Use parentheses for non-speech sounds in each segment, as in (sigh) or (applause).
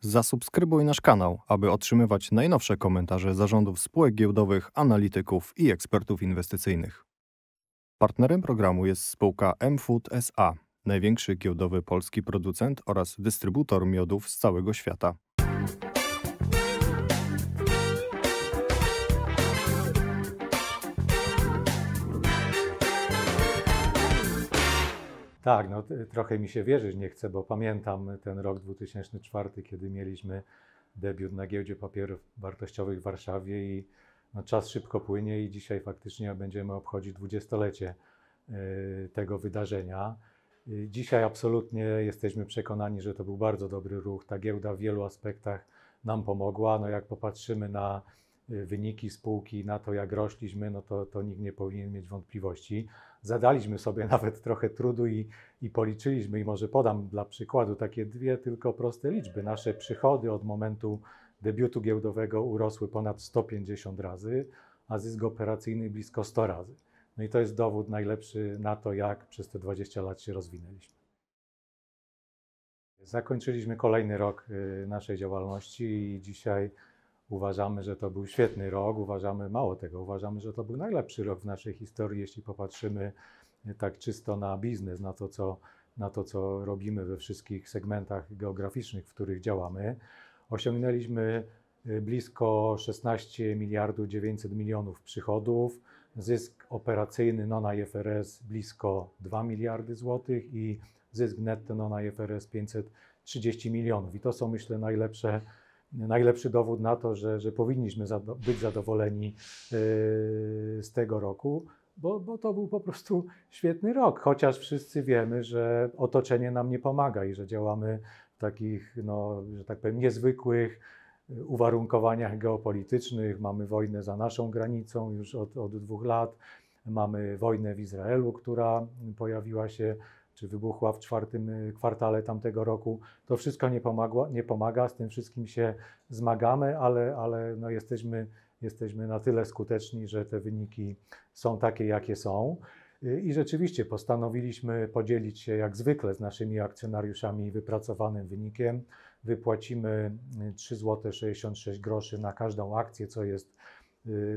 Zasubskrybuj nasz kanał, aby otrzymywać najnowsze komentarze zarządów spółek giełdowych, analityków i ekspertów inwestycyjnych. Partnerem programu jest spółka MFood SA, największy giełdowy polski producent oraz dystrybutor miodów z całego świata. Tak, no trochę mi się wierzyć nie chce, bo pamiętam ten rok 2004, kiedy mieliśmy debiut na giełdzie papierów wartościowych w Warszawie i no, czas szybko płynie i dzisiaj faktycznie będziemy obchodzić dwudziestolecie y, tego wydarzenia. Y, dzisiaj absolutnie jesteśmy przekonani, że to był bardzo dobry ruch. Ta giełda w wielu aspektach nam pomogła. No, jak popatrzymy na y, wyniki spółki, na to jak rośliśmy, no to, to nikt nie powinien mieć wątpliwości zadaliśmy sobie (laughs) nawet trochę trudu i, i policzyliśmy, i może podam dla przykładu takie dwie tylko proste liczby. Nasze przychody od momentu debiutu giełdowego urosły ponad 150 razy, a zysk operacyjny blisko 100 razy. No i to jest dowód najlepszy na to, jak przez te 20 lat się rozwinęliśmy. Zakończyliśmy kolejny rok y, naszej działalności i dzisiaj Uważamy, że to był świetny rok, uważamy mało tego, uważamy, że to był najlepszy rok w naszej historii, jeśli popatrzymy e, tak czysto na biznes, na to, co, na to, co robimy we wszystkich segmentach geograficznych, w których działamy. Osiągnęliśmy e, blisko 16 miliardów 900 milionów przychodów, zysk operacyjny non IFRS blisko 2 miliardy złotych i zysk netto non IFRS 530 milionów. I to są myślę najlepsze najlepszy dowód na to, że, że powinniśmy być zadowoleni yy, z tego roku. Bo, bo, to był po prostu świetny rok, chociaż wszyscy wiemy, że otoczenie nam nie pomaga i że działamy w takich, no, że tak powiem, niezwykłych yy, uwarunkowaniach geopolitycznych. Mamy wojnę za naszą granicą już od, od dwóch lat, mamy wojnę w Izraelu, która pojawiła się czy wybuchła w czwartym y, kwartale tamtego roku. To wszystko nie, pomagło, nie pomaga, z tym wszystkim się zmagamy, ale, ale no jesteśmy, jesteśmy na tyle skuteczni, że te wyniki są takie, jakie są. Y, I rzeczywiście postanowiliśmy podzielić się jak zwykle z naszymi akcjonariuszami wypracowanym wynikiem. Wypłacimy 3,66 y, zł na każdą akcję, co jest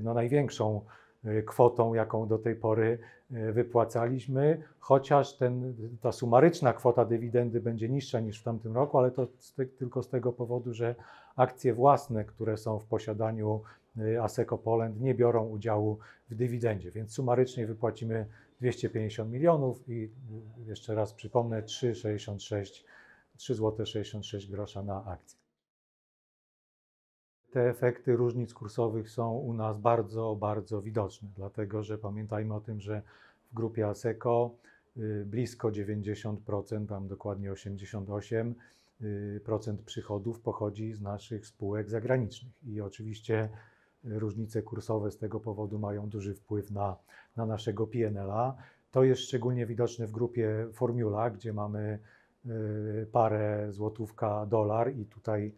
no, największą E, kwotą, jaką do tej pory e, wypłacaliśmy, chociaż ten, ta sumaryczna kwota dywidendy będzie niższa niż w tamtym roku, ale to z te, tylko z tego powodu, że akcje własne, które są w posiadaniu e, ASeco Poland, nie biorą udziału w dywidendzie, więc sumarycznie wypłacimy 250 milionów i jeszcze raz przypomnę 3,66 3 zł 66 grosza na akcję te efekty różnic kursowych są u nas bardzo, bardzo widoczne, dlatego że pamiętajmy o tym, że w grupie ASECO y, blisko 90%, tam dokładnie 88% y, przychodów pochodzi z naszych spółek zagranicznych. I oczywiście różnice kursowe z tego powodu mają duży wpływ na, na naszego PNL-a. To jest szczególnie widoczne w grupie Formula, gdzie mamy y, parę złotówka dolar i tutaj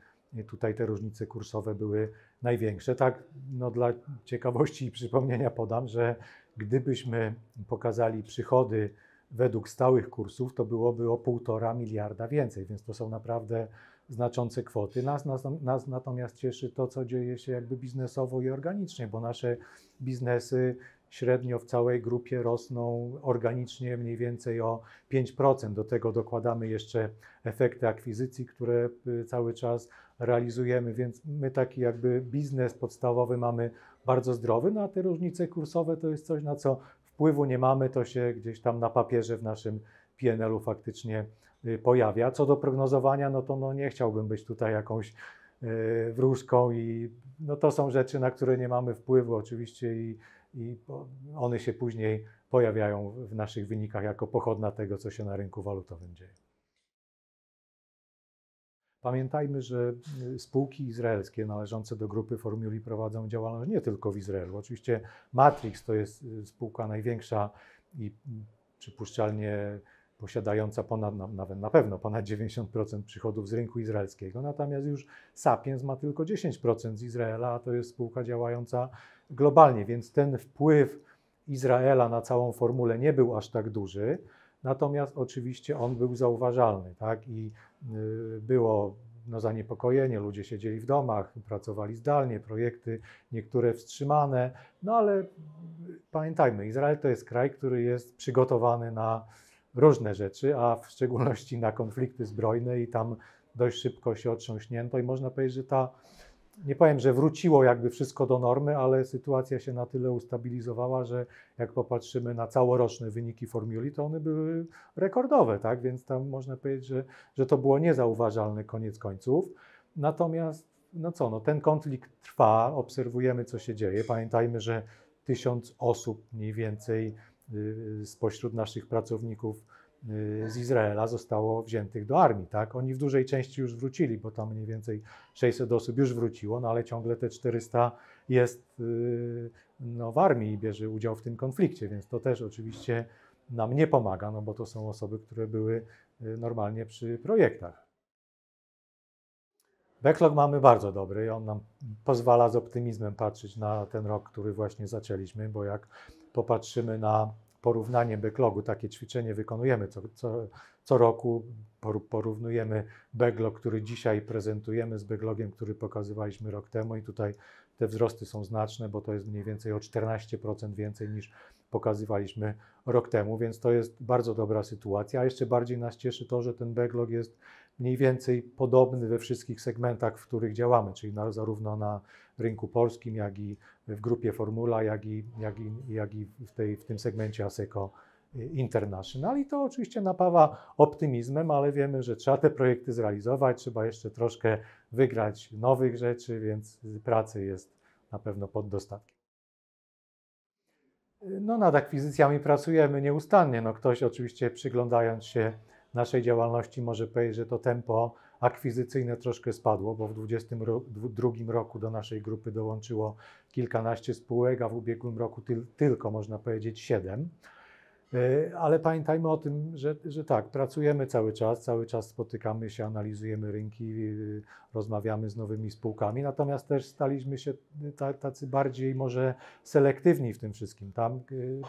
tutaj te różnice kursowe były największe. Tak, no dla ciekawości i przypomnienia podam, że gdybyśmy pokazali przychody według stałych kursów, to byłoby o 1,5 miliarda więcej, więc to są naprawdę znaczące kwoty. Nas, nas, nas, natomiast cieszy to, co dzieje się jakby biznesowo i organicznie, bo nasze biznesy średnio w całej grupie rosną organicznie mniej więcej o 5%. Do tego dokładamy jeszcze efekty akwizycji, które y, cały czas realizujemy, więc my taki jakby biznes podstawowy mamy bardzo zdrowy, no a te różnice kursowe to jest coś, na co wpływu nie mamy, to się gdzieś tam na papierze w naszym PNL-u faktycznie y, pojawia. Co do prognozowania, no to no nie chciałbym być tutaj jakąś y, wróżką i no to są rzeczy, na które nie mamy wpływu oczywiście i i one się później pojawiają w naszych wynikach jako pochodna tego, co się na rynku walutowym dzieje. Pamiętajmy, że y, spółki izraelskie należące do grupy Formuli prowadzą działalność nie tylko w Izraelu. Oczywiście Matrix to jest y, spółka największa i y, przypuszczalnie posiadająca ponad, nawet na pewno ponad 90% przychodów z rynku izraelskiego, natomiast już Sapiens ma tylko 10% z Izraela, a to jest spółka działająca globalnie, więc ten wpływ Izraela na całą formułę nie był aż tak duży, natomiast oczywiście on był zauważalny, tak, i y, było no, zaniepokojenie, ludzie siedzieli w domach, pracowali zdalnie, projekty niektóre wstrzymane, no ale y, pamiętajmy, Izrael to jest kraj, który jest przygotowany na różne rzeczy, a w szczególności na konflikty zbrojne i tam dość szybko się otrząśnięto i można powiedzieć, że ta, nie powiem, że wróciło jakby wszystko do normy, ale sytuacja się na tyle ustabilizowała, że jak popatrzymy na całoroczne wyniki formuli, to one były rekordowe, tak? Więc tam można powiedzieć, że, że to było niezauważalne koniec końców. Natomiast, no co, no ten konflikt trwa, obserwujemy, co się dzieje. Pamiętajmy, że tysiąc osób mniej więcej Y, spośród naszych pracowników y, z Izraela zostało wziętych do armii. Tak? Oni w dużej części już wrócili, bo tam mniej więcej 600 osób już wróciło, no ale ciągle te 400 jest y, no, w armii i bierze udział w tym konflikcie, więc to też oczywiście nam nie pomaga, no bo to są osoby, które były normalnie przy projektach. Backlog mamy bardzo dobry, i on nam pozwala z optymizmem patrzeć na ten rok, który właśnie zaczęliśmy, bo jak popatrzymy na porównanie backlogu, takie ćwiczenie wykonujemy co, co, co roku, porównujemy backlog, który dzisiaj prezentujemy z backlogiem, który pokazywaliśmy rok temu i tutaj te wzrosty są znaczne, bo to jest mniej więcej o 14% więcej niż pokazywaliśmy rok temu, więc to jest bardzo dobra sytuacja. A jeszcze bardziej nas cieszy to, że ten backlog jest mniej więcej podobny we wszystkich segmentach, w których działamy, czyli na, zarówno na rynku polskim, jak i w grupie Formula, jak i, jak i, jak i w, tej, w tym segmencie ASECO International. I to oczywiście napawa optymizmem, ale wiemy, że trzeba te projekty zrealizować, trzeba jeszcze troszkę wygrać nowych rzeczy, więc pracy jest na pewno pod dostatkiem. No, nad akwizycjami pracujemy nieustannie. No, ktoś oczywiście przyglądając się naszej działalności może powiedzieć, że to tempo akwizycyjne troszkę spadło, bo w 2022 roku do naszej grupy dołączyło kilkanaście spółek, a w ubiegłym roku tyl, tylko można powiedzieć siedem. E, ale pamiętajmy o tym, że, że tak, pracujemy cały czas, cały czas spotykamy się, analizujemy rynki, e, rozmawiamy z nowymi spółkami, natomiast też staliśmy się tacy bardziej może selektywni w tym wszystkim. Tam e,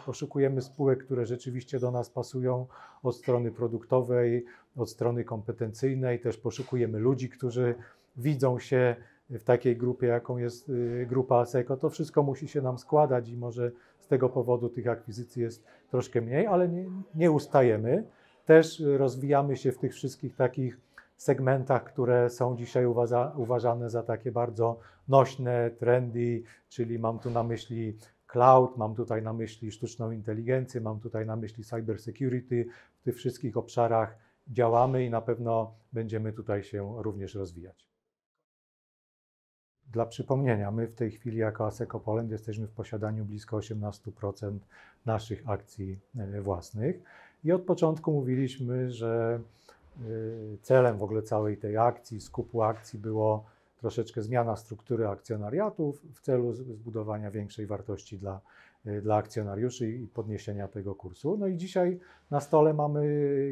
poszukujemy spółek, które rzeczywiście do nas pasują od strony produktowej, od strony kompetencyjnej, też poszukujemy ludzi, którzy widzą się w takiej grupie, jaką jest grupa ASECO. To wszystko musi się nam składać i może z tego powodu tych akwizycji jest troszkę mniej, ale nie, nie ustajemy. Też rozwijamy się w tych wszystkich takich segmentach, które są dzisiaj uważa, uważane za takie bardzo nośne, trendy, czyli mam tu na myśli cloud, mam tutaj na myśli sztuczną inteligencję, mam tutaj na myśli cyber security. W tych wszystkich obszarach działamy i na pewno będziemy tutaj się również rozwijać. Dla przypomnienia, my w tej chwili jako ASECO Poland jesteśmy w posiadaniu blisko 18% naszych akcji e, własnych i od początku mówiliśmy, że e, celem w ogóle całej tej akcji, skupu akcji było troszeczkę zmiana struktury akcjonariatów w celu zbudowania większej wartości dla, e, dla akcjonariuszy i podniesienia tego kursu. No i dzisiaj na stole mamy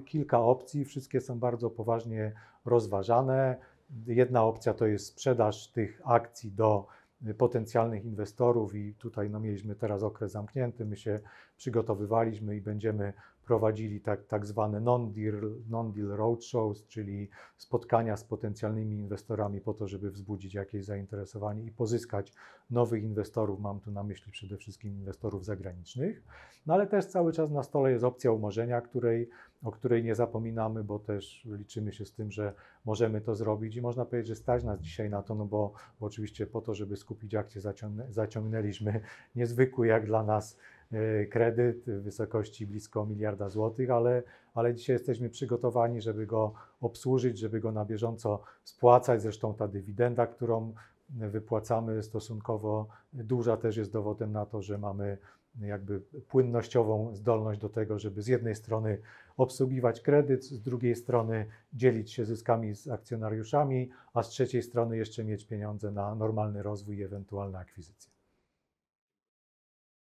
kilka opcji, wszystkie są bardzo poważnie rozważane. Jedna opcja to jest sprzedaż tych akcji do y, potencjalnych inwestorów i tutaj no, mieliśmy teraz okres zamknięty, my się przygotowywaliśmy i będziemy prowadzili tak, tak zwane non-deal non roadshows, czyli spotkania z potencjalnymi inwestorami po to, żeby wzbudzić jakieś zainteresowanie i pozyskać nowych inwestorów. Mam tu na myśli przede wszystkim inwestorów zagranicznych, no ale też cały czas na stole jest opcja umorzenia, której, o której nie zapominamy, bo też liczymy się z tym, że możemy to zrobić i można powiedzieć, że stać nas dzisiaj na to, no bo, bo oczywiście po to, żeby skupić akcje zaciągnęliśmy niezwykły jak dla nas E, kredyt w wysokości blisko miliarda złotych, ale, ale dzisiaj jesteśmy przygotowani, żeby go obsłużyć, żeby go na bieżąco spłacać. Zresztą ta dywidenda, którą wypłacamy stosunkowo duża, też jest dowodem na to, że mamy jakby płynnościową zdolność do tego, żeby z jednej strony obsługiwać kredyt, z drugiej strony dzielić się zyskami z akcjonariuszami, a z trzeciej strony jeszcze mieć pieniądze na normalny rozwój i ewentualne akwizycje.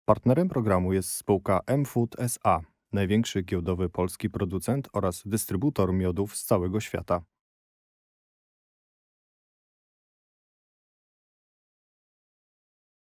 Partnerem programu jest spółka M-Food SA, największy giełdowy polski producent oraz dystrybutor miodów z całego świata.